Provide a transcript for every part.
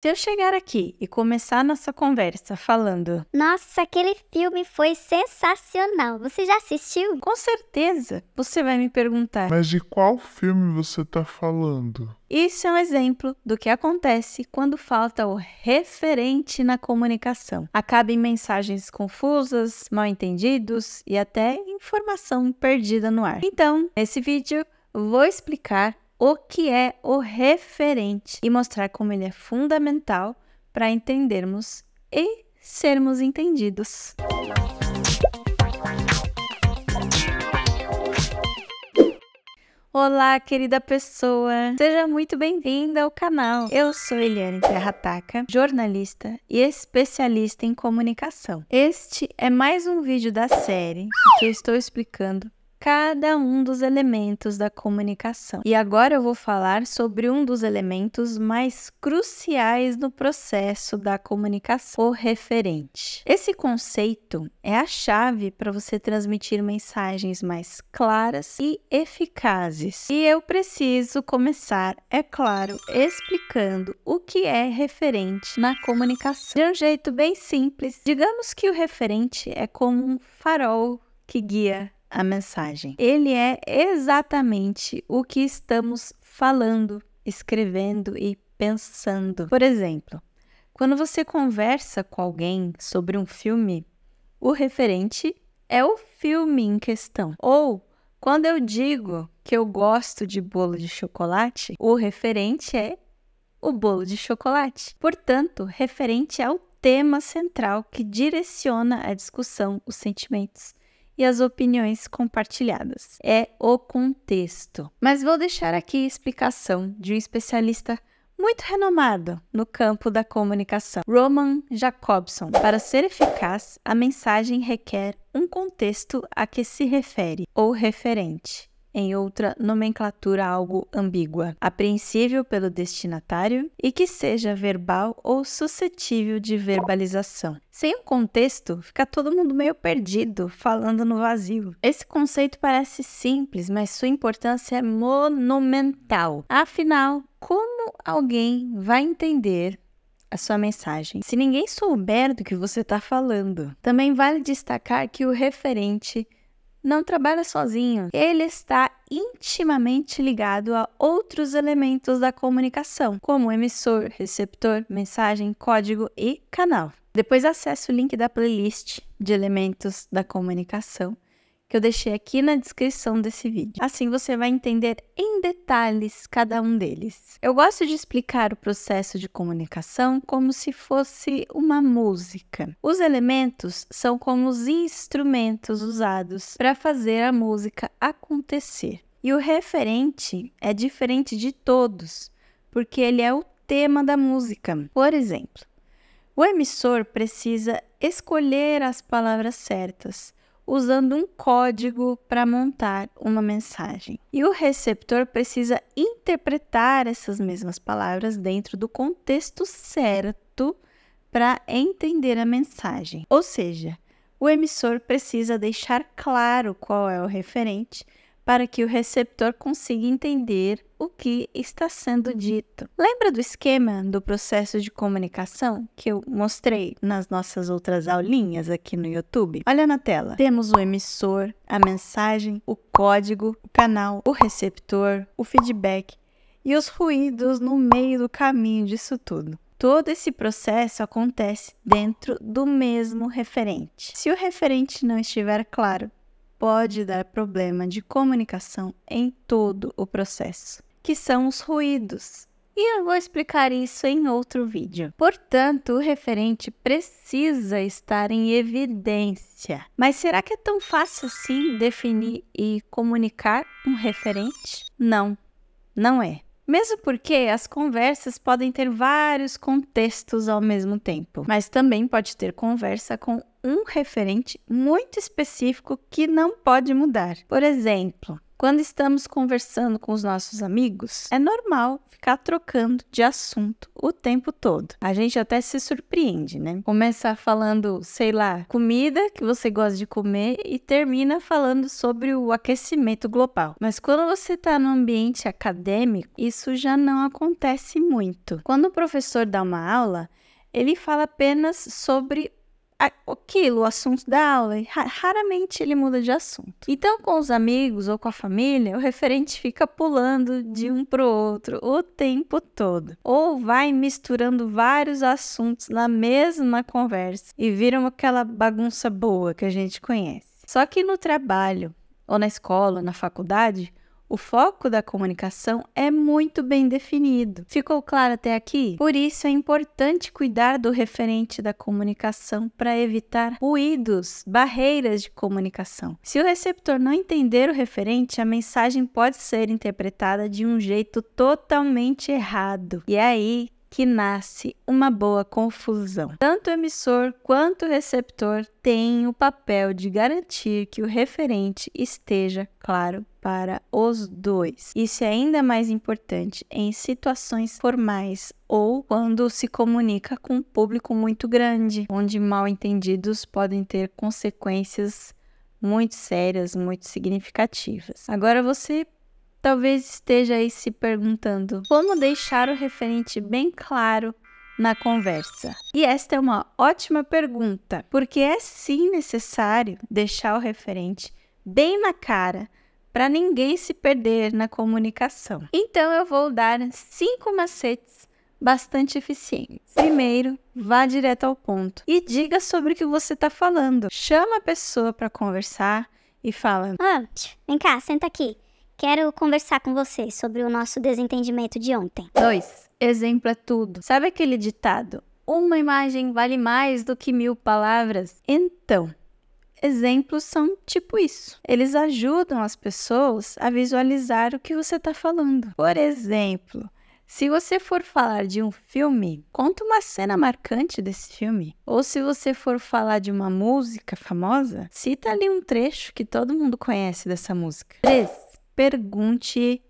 Se eu chegar aqui e começar nossa conversa falando: Nossa, aquele filme foi sensacional! Você já assistiu? Com certeza! Você vai me perguntar: Mas de qual filme você está falando? Isso é um exemplo do que acontece quando falta o referente na comunicação. Acaba em mensagens confusas, mal entendidos e até informação perdida no ar. Então, nesse vídeo, vou explicar o que é o referente e mostrar como ele é fundamental para entendermos e sermos entendidos. Olá, querida pessoa! Seja muito bem-vinda ao canal. Eu sou Eliane Terrataca, jornalista e especialista em comunicação. Este é mais um vídeo da série que eu estou explicando cada um dos elementos da comunicação. E agora eu vou falar sobre um dos elementos mais cruciais no processo da comunicação, o referente. Esse conceito é a chave para você transmitir mensagens mais claras e eficazes. E eu preciso começar, é claro, explicando o que é referente na comunicação. De um jeito bem simples, digamos que o referente é como um farol que guia a mensagem. Ele é exatamente o que estamos falando, escrevendo e pensando. Por exemplo, quando você conversa com alguém sobre um filme, o referente é o filme em questão. Ou quando eu digo que eu gosto de bolo de chocolate, o referente é o bolo de chocolate. Portanto, referente é o tema central que direciona a discussão, os sentimentos e as opiniões compartilhadas. É o contexto. Mas vou deixar aqui a explicação de um especialista muito renomado no campo da comunicação, Roman Jacobson. Para ser eficaz, a mensagem requer um contexto a que se refere ou referente em outra nomenclatura algo ambígua, apreensível pelo destinatário e que seja verbal ou suscetível de verbalização. Sem um contexto, fica todo mundo meio perdido, falando no vazio. Esse conceito parece simples, mas sua importância é monumental. Afinal, como alguém vai entender a sua mensagem. Se ninguém souber do que você está falando, também vale destacar que o referente não trabalha sozinho. Ele está intimamente ligado a outros elementos da comunicação, como emissor, receptor, mensagem, código e canal. Depois acesse o link da playlist de elementos da comunicação que eu deixei aqui na descrição desse vídeo. Assim você vai entender em detalhes cada um deles. Eu gosto de explicar o processo de comunicação como se fosse uma música. Os elementos são como os instrumentos usados para fazer a música acontecer. E o referente é diferente de todos, porque ele é o tema da música. Por exemplo, o emissor precisa escolher as palavras certas usando um código para montar uma mensagem. E o receptor precisa interpretar essas mesmas palavras dentro do contexto certo para entender a mensagem. Ou seja, o emissor precisa deixar claro qual é o referente para que o receptor consiga entender o que está sendo uhum. dito. Lembra do esquema do processo de comunicação que eu mostrei nas nossas outras aulinhas aqui no YouTube? Olha na tela. Temos o emissor, a mensagem, o código, o canal, o receptor, o feedback e os ruídos no meio do caminho disso tudo. Todo esse processo acontece dentro do mesmo referente. Se o referente não estiver claro, pode dar problema de comunicação em todo o processo, que são os ruídos. E eu vou explicar isso em outro vídeo. Portanto, o referente precisa estar em evidência. Mas será que é tão fácil assim definir e comunicar um referente? Não, não é. Mesmo porque as conversas podem ter vários contextos ao mesmo tempo, mas também pode ter conversa com um referente muito específico que não pode mudar. Por exemplo, quando estamos conversando com os nossos amigos, é normal ficar trocando de assunto o tempo todo. A gente até se surpreende, né? Começa falando, sei lá, comida que você gosta de comer e termina falando sobre o aquecimento global. Mas quando você está no ambiente acadêmico, isso já não acontece muito. Quando o professor dá uma aula, ele fala apenas sobre aquilo, o assunto da aula, raramente ele muda de assunto. Então, com os amigos ou com a família, o referente fica pulando de um para o outro o tempo todo, ou vai misturando vários assuntos na mesma conversa e viram aquela bagunça boa que a gente conhece. Só que no trabalho, ou na escola, ou na faculdade, o foco da comunicação é muito bem definido. Ficou claro até aqui? Por isso é importante cuidar do referente da comunicação para evitar ruídos, barreiras de comunicação. Se o receptor não entender o referente, a mensagem pode ser interpretada de um jeito totalmente errado. E é aí que nasce uma boa confusão. Tanto o emissor quanto o receptor têm o papel de garantir que o referente esteja claro para os dois. Isso é ainda mais importante em situações formais ou quando se comunica com um público muito grande, onde mal entendidos podem ter consequências muito sérias, muito significativas. Agora você talvez esteja aí se perguntando como deixar o referente bem claro na conversa? E esta é uma ótima pergunta, porque é sim necessário deixar o referente bem na cara para ninguém se perder na comunicação. Então eu vou dar cinco macetes bastante eficientes. Primeiro, vá direto ao ponto e diga sobre o que você está falando. Chama a pessoa para conversar e fala: "Ah, vem cá, senta aqui." Quero conversar com você sobre o nosso desentendimento de ontem. 2. Exemplo é tudo. Sabe aquele ditado? Uma imagem vale mais do que mil palavras? Então, exemplos são tipo isso. Eles ajudam as pessoas a visualizar o que você está falando. Por exemplo, se você for falar de um filme, conta uma cena marcante desse filme. Ou se você for falar de uma música famosa, cita ali um trecho que todo mundo conhece dessa música. 3 pergunte,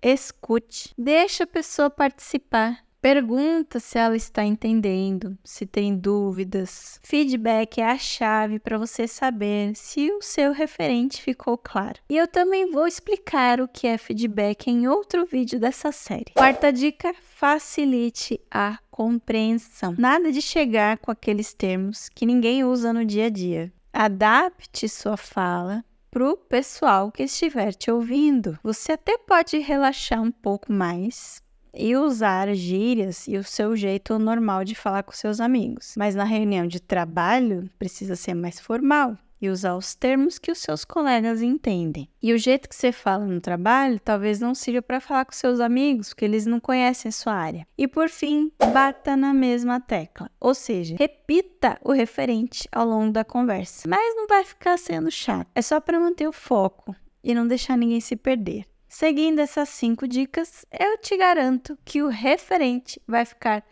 escute. Deixa a pessoa participar. Pergunta se ela está entendendo, se tem dúvidas. Feedback é a chave para você saber se o seu referente ficou claro. E eu também vou explicar o que é feedback em outro vídeo dessa série. Quarta dica: facilite a compreensão. Nada de chegar com aqueles termos que ninguém usa no dia a dia. Adapte sua fala para o pessoal que estiver te ouvindo. Você até pode relaxar um pouco mais, e usar gírias e o seu jeito normal de falar com seus amigos. Mas na reunião de trabalho precisa ser mais formal e usar os termos que os seus colegas entendem. E o jeito que você fala no trabalho talvez não sirva para falar com seus amigos, porque eles não conhecem a sua área. E por fim, bata na mesma tecla, ou seja, repita o referente ao longo da conversa, mas não vai ficar sendo chato. É só para manter o foco e não deixar ninguém se perder. Seguindo essas cinco dicas, eu te garanto que o referente vai ficar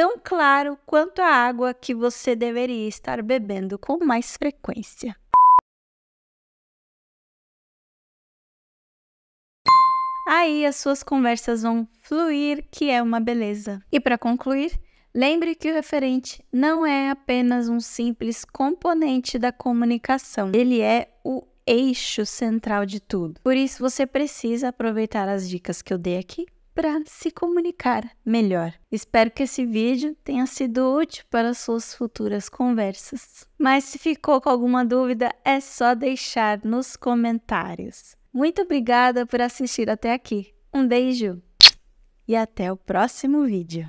tão claro quanto a água que você deveria estar bebendo com mais frequência. Aí as suas conversas vão fluir, que é uma beleza. E para concluir, Lembre que o referente não é apenas um simples componente da comunicação, ele é o eixo central de tudo. Por isso, você precisa aproveitar as dicas que eu dei aqui para se comunicar melhor. Espero que esse vídeo tenha sido útil para suas futuras conversas. Mas se ficou com alguma dúvida, é só deixar nos comentários. Muito obrigada por assistir até aqui. Um beijo e até o próximo vídeo.